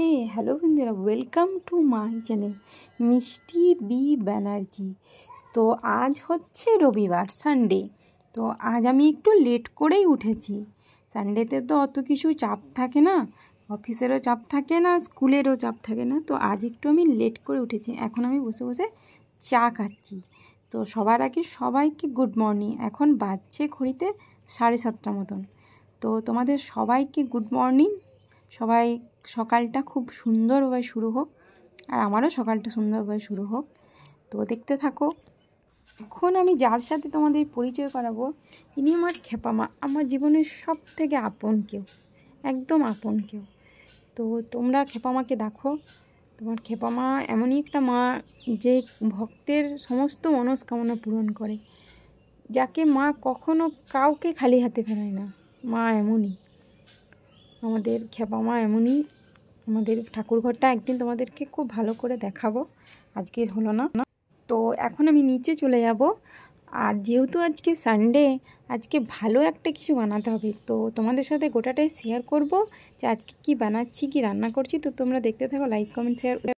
হে hello বন্ধুরা welcome to my channel Mishti B Banerjee তো আজ হচ্ছে রবিবার সানডে তো আজ আমি একটু লেট করেই উঠেছি সানডেতে তো অত কিছু চাপ থাকে না অফিসেরও চাপ থাকে না স্কুলেরও চাপ থাকে না তো আজ একটু আমি লেট করে উঠেছি এখন আমি বসে বসে চা খাচ্ছি তো সবার আগে সবাইকে গুড মর্নিং এখন বাজছে ঘড়িতে সাড়ে সাতটা মতন তো তোমাদের সবাইকে গুড মর্নিং সবাই সকালটা খুব সুন্দরভাবে শুরু হোক আর আমারও সকালটা সুন্দরভাবে শুরু হোক তো দেখতে থাকো এখন আমি যার সাথে তোমাদের পরিচয় করাবো ইনি আমার খেপামা আমার জীবনের সব থেকে আপন কেউ একদম আপন কেউ তো তোমরা খেপামাকে দেখো তোমার খেপামা এমনই একটা মা যে ভক্তের সমস্ত মনস্কামনা পূরণ করে যাকে মা কখনো কাউকে খালি হাতে ফেরায় না মা এমনই আমাদের মা এমনই আমাদের ঠাকুরঘরটা একদিন তোমাদেরকে খুব ভালো করে দেখাবো আজকে হলো না তো এখন আমি নিচে চলে যাব আর যেহেতু আজকে সানডে আজকে ভালো একটা কিছু বানাতে হবে তো তোমাদের সাথে গোটাটাই শেয়ার করব যে আজকে কি বানাচ্ছি কি রান্না করছি তো তোমরা দেখতে থাকো লাইক কমেন্ট শেয়ার